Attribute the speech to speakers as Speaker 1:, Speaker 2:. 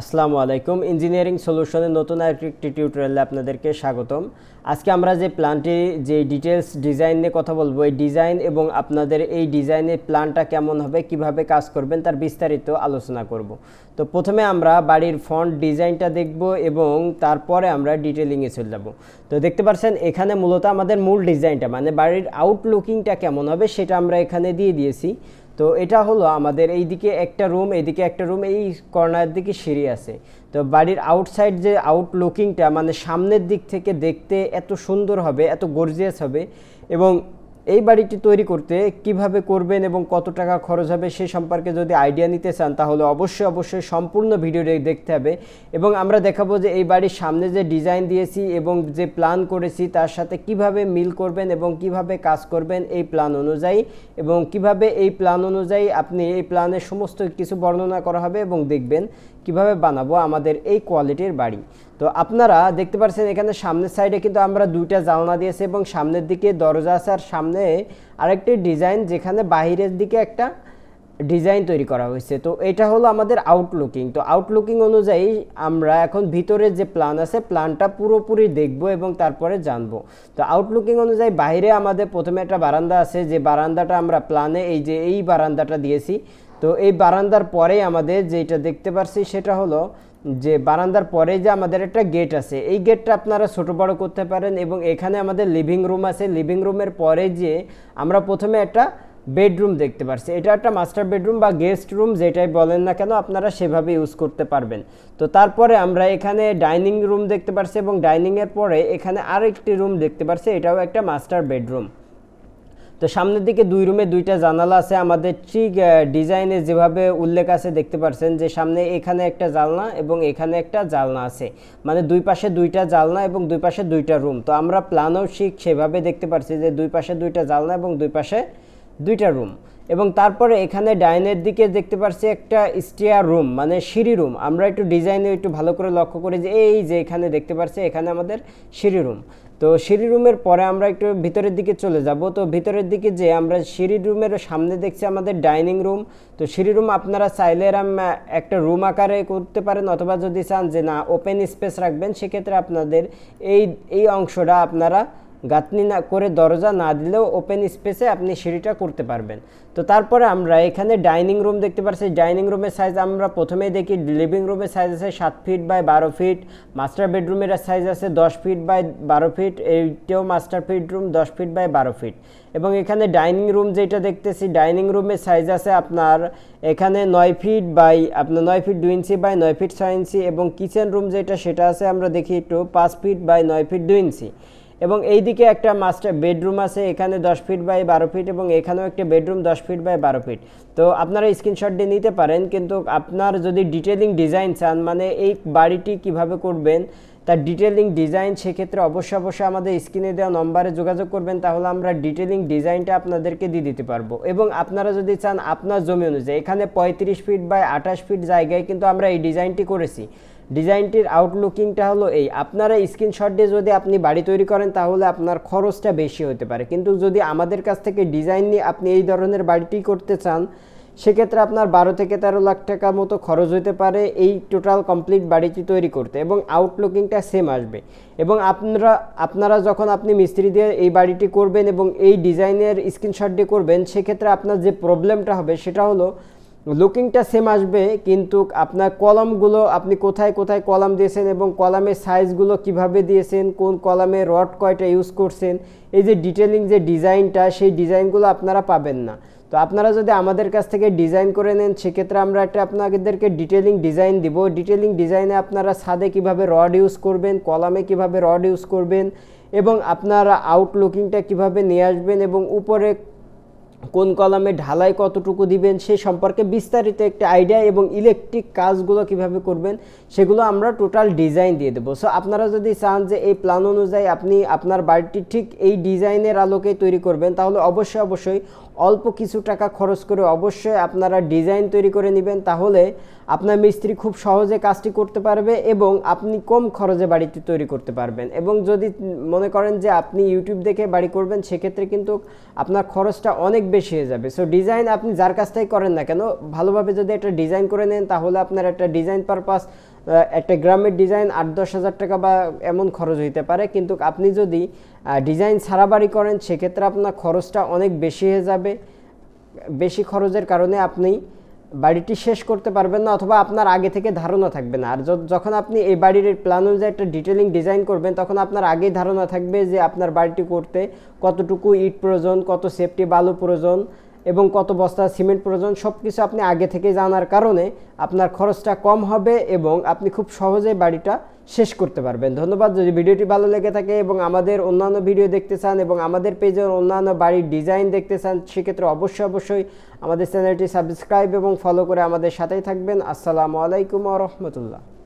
Speaker 1: আসসালামু আলাইকুম ইঞ্জিনিয়ারিং সলিউশনের নতুন আরেকটি টিউটোরিয়ালে আপনাদেরকে স্বাগতম আজকে আমরা যে প্ল্যানটি যে ডিটেলস ডিজাইন নিয়ে কথা বলবো এই ডিজাইন এবং আপনাদের এই ডিজাইনের প্ল্যানটা কেমন হবে কিভাবে কাজ করবেন তার বিস্তারিত আলোচনা করব তো প্রথমে আমরা বাড়ির ফন্ট ডিজাইনটা দেখব এবং তারপরে আমরা ডিটেলিংয়ে চলে যাব তো দেখতে পাচ্ছেন এখানে মূলত আমাদের মূল ডিজাইনটা মানে বাড়ির আউটলুকিংটা কেমন হবে সেটা আমরা এখানে দিয়ে দিয়েছি তো এটা হলো আমাদের এই দিকে একটা রুম এদিকে একটা রুম এই কর্নার দিকে সিঁড়ি আছে তো বাড়ির আউটসাইড যে আউট লুকিংটা মানে সামনের দিক থেকে দেখতে এত সুন্দর হবে এত গর্জিয়াস হবে এবং এই বাড়িটি তৈরি করতে কিভাবে করবেন এবং কত টাকা খরচ হবে সে সম্পর্কে যদি আইডিয়া নিতে চান তাহলে অবশ্যই অবশ্যই সম্পূর্ণ ভিডিওটি দেখতে হবে এবং আমরা দেখাবো যে এই বাড়ির সামনে যে ডিজাইন দিয়েছি এবং যে প্ল্যান করেছি তার সাথে কিভাবে মিল করবেন এবং কিভাবে কাজ করবেন এই প্ল্যান অনুযায়ী এবং কিভাবে এই প্ল্যান অনুযায়ী আপনি এই প্ল্যানের সমস্ত কিছু বর্ণনা করা হবে এবং দেখবেন কিভাবে বানাবো আমাদের এই কোয়ালিটির বাড়ি তো আপনারা দেখতে পাচ্ছেন এখানে সামনের সাইডে কিন্তু আমরা দুইটা জালনা দিয়েছি এবং সামনের দিকে দরজা আছে আর সামনে আরেকটি ডিজাইন যেখানে বাহিরের দিকে একটা ডিজাইন তৈরি করা হয়েছে তো এটা হলো আমাদের আউটলুকিং তো আউটলুকিং অনুযায়ী আমরা এখন ভিতরে যে প্ল্যান আছে প্ল্যানটা পুরোপুরি দেখব এবং তারপরে জানব তো আউটলুকিং অনুযায়ী বাইরে আমাদের প্রথমে একটা বারান্দা আছে যে বারান্দাটা আমরা প্ল্যানে এই যে এই বারান্দাটা দিয়েছি তো এই বারান্দার পরে আমাদের যেটা দেখতে পারছি সেটা হলো যে বারান্দার পরে যে আমাদের একটা গেট আছে এই গেটটা আপনারা ছোট বড় করতে পারেন এবং এখানে আমাদের লিভিং রুম আছে লিভিং রুমের পরে যে আমরা প্রথমে একটা বেডরুম দেখতে পারছি এটা একটা মাস্টার বেডরুম বা গেস্ট রুম যেটাই বলেন না কেন আপনারা সেভাবে ইউজ করতে পারবেন তো তারপরে আমরা এখানে ডাইনিং রুম দেখতে পারছি এবং ডাইনিংয়ের পরে এখানে আরেকটি রুম দেখতে পারছি এটাও একটা মাস্টার বেডরুম তো সামনের দিকে দুই রুমে দুইটা জানালা আছে আমাদের ঠিক ডিজাইনে যেভাবে উল্লেখ আছে দেখতে পাচ্ছেন যে সামনে এখানে একটা জালনা এবং এখানে একটা জালনা আছে মানে দুই পাশে দুইটা জালনা এবং দুই পাশে দুইটা রুম তো আমরা প্লানও ঠিক সেভাবে দেখতে পাচ্ছি যে দুই পাশে দুইটা জালনা এবং দুই পাশে দুইটা রুম এবং তারপরে এখানে ডাইনের দিকে দেখতে পাচ্ছি একটা স্টেয়ার রুম মানে সিঁড়ি রুম আমরা একটু ডিজাইনে একটু ভালো করে লক্ষ্য করি যে এই যে এখানে দেখতে পাচ্ছি এখানে আমাদের সিঁড়ি রুম তো সিঁড়ি রুমের পরে আমরা একটু ভিতরের দিকে চলে যাব তো ভিতরের দিকে যে আমরা সিঁড়ি রুমের সামনে দেখছি আমাদের ডাইনিং রুম তো সিঁড়ি রুম আপনারা চাইলে এরম একটা রুম আকারে করতে পারেন অথবা যদি চান যে না ওপেন স্পেস রাখবেন সেক্ষেত্রে আপনাদের এই এই অংশটা আপনারা গাঁথনি না করে দরজা না দিলেও ওপেন স্পেসে আপনি সিঁড়িটা করতে পারবেন তো তারপরে আমরা এখানে ডাইনিং রুম দেখতে পাচ্ছি ডাইনিং রুমের সাইজ আমরা প্রথমেই দেখি লিভিং রুমের সাইজ আছে সাত ফিট বাই বারো ফিট মাস্টার বেডরুমের সাইজ আছে দশ ফিট বাই বারো ফিট এইটাও মাস্টার বেডরুম দশ ফিট বাই বারো ফিট এবং এখানে ডাইনিং রুম যেটা দেখতেছি ডাইনিং রুমের সাইজ আছে আপনার এখানে নয় ফিট বাই আপনার নয় ফিট দুই ইঞ্চি বাই নয় ফিট ছয় ইঞ্চি এবং কিচেন রুম যেটা সেটা আছে আমরা দেখি একটু পাঁচ ফিট বাই নয় ফিট দু ইঞ্চি এবং এই দিকে একটা মাস্টার বেডরুম আছে এখানে দশ ফিট বাই বারো ফিট এবং এখানেও একটা বেডরুম দশ ফিট বাই বারো ফিট তো আপনারা স্ক্রিনশট দিয়ে নিতে পারেন কিন্তু আপনার যদি ডিটেলিং ডিজাইন চান মানে এই বাড়িটি কিভাবে করবেন তার ডিটেলিং ডিজাইন সেক্ষেত্রে অবশ্যই অবশ্যই আমাদের স্ক্রিনে দেওয়া নম্বরে যোগাযোগ করবেন তাহলে আমরা ডিটেলিং ডিজাইনটা আপনাদেরকে দিয়ে দিতে পারবো এবং আপনারা যদি চান আপনার জমি অনুযায়ী এখানে পঁয়ত্রিশ ফিট বাই আঠাশ ফিট জায়গায় কিন্তু আমরা এই ডিজাইনটি করেছি ডিজাইনটির আউটলুকিংটা হলো এই আপনারা স্ক্রিনশট দিয়ে যদি আপনি বাড়ি তৈরি করেন তাহলে আপনার খরচটা বেশি হতে পারে কিন্তু যদি আমাদের কাছ থেকে ডিজাইন নিয়ে আপনি এই ধরনের বাড়িটি করতে চান সেক্ষেত্রে আপনার বারো থেকে তেরো লাখ টাকা মতো খরচ হতে পারে এই টোটাল কমপ্লিট বাড়িটি তৈরি করতে এবং আউটলুকিংটা সেম আসবে এবং আপনারা আপনারা যখন আপনি মিস্ত্রি দিয়ে এই বাড়িটি করবেন এবং এই ডিজাইনের স্ক্রিনশট দিয়ে করবেন সেক্ষেত্রে আপনার যে প্রবলেমটা হবে সেটা হলো লুকিংটা সেম আসবে কিন্তু আপনার কলমগুলো আপনি কোথায় কোথায় কলাম দিয়েছেন এবং কলামের সাইজগুলো কিভাবে দিয়েছেন কোন কলামে রড কয়টা ইউজ করছেন এই যে ডিটেলিং যে ডিজাইনটা সেই ডিজাইনগুলো আপনারা পাবেন না তো আপনারা যদি আমাদের কাছ থেকে ডিজাইন করে নেন সেক্ষেত্রে আমরা একটা আপনাদেরকে ডিটেলিং ডিজাইন দিব ডিটেলিং ডিজাইনে আপনারা ছাদে কিভাবে রড ইউজ করবেন কলামে কিভাবে রড ইউজ করবেন এবং আপনারা আউটলুকিংটা কিভাবে নিয়ে আসবেন এবং উপরে কোন কলামে ঢালাই কতটুকু দিবেন সে সম্পর্কে বিস্তারিত একটা আইডিয়া এবং ইলেকট্রিক কাজগুলো কিভাবে করবেন সেগুলো আমরা টোটাল ডিজাইন দিয়ে দেবো সো আপনারা যদি চান যে এই প্ল্যান অনুযায়ী আপনি আপনার বাড়িটি ঠিক এই ডিজাইনের আলোকে তৈরি করবেন তাহলে অবশ্যই অবশ্যই অল্প কিছু টাকা খরচ করে অবশ্যই আপনারা ডিজাইন তৈরি করে নেবেন তাহলে আপনার মিস্ত্রি খুব সহজে কাজটি করতে পারবে এবং আপনি কম খরচে বাড়িটি তৈরি করতে পারবেন এবং যদি মনে করেন যে আপনি ইউটিউব দেখে বাড়ি করবেন সেক্ষেত্রে কিন্তু আপনার খরচটা অনেক বেশি হয়ে যাবে সো ডিজাইন আপনি যার কাছ থেকে করেন না কেন ভালোভাবে যদি একটা ডিজাইন করে নেন তাহলে আপনার একটা ডিজাইন পারপাস একটা গ্রামের ডিজাইন আট দশ হাজার টাকা বা এমন খরচ হইতে পারে কিন্তু আপনি যদি ডিজাইন ছাড়া বাড়ি করেন সেক্ষেত্রে আপনার খরচটা অনেক বেশি হয়ে যাবে বেশি খরচের কারণে আপনি বাড়িটি শেষ করতে পারবেন না অথবা আপনার আগে থেকে ধারণা থাকবে না আর যখন আপনি এই বাড়ির প্ল্যান অনুযায়ী একটা ডিটেলিং ডিজাইন করবেন তখন আপনার আগেই ধারণা থাকবে যে আপনার বাড়িটি করতে কতটুকু ইট প্রয়োজন কত সেফটি বালু প্রয়োজন এবং কত বস্তা সিমেন্ট প্রয়োজন সব কিছু আপনি আগে থেকে জানার কারণে আপনার খরচটা কম হবে এবং আপনি খুব সহজেই বাড়িটা শেষ করতে পারবেন ধন্যবাদ যদি ভিডিওটি ভালো লেগে থাকে এবং আমাদের অন্যান্য ভিডিও দেখতে চান এবং আমাদের পেজের অন্যান্য বাড়ির ডিজাইন দেখতে চান সেক্ষেত্রে অবশ্যই অবশ্যই আমাদের চ্যানেলটি সাবস্ক্রাইব এবং ফলো করে আমাদের সাথেই থাকবেন আসসালামু আলাইকুম রহমতুল্লাহ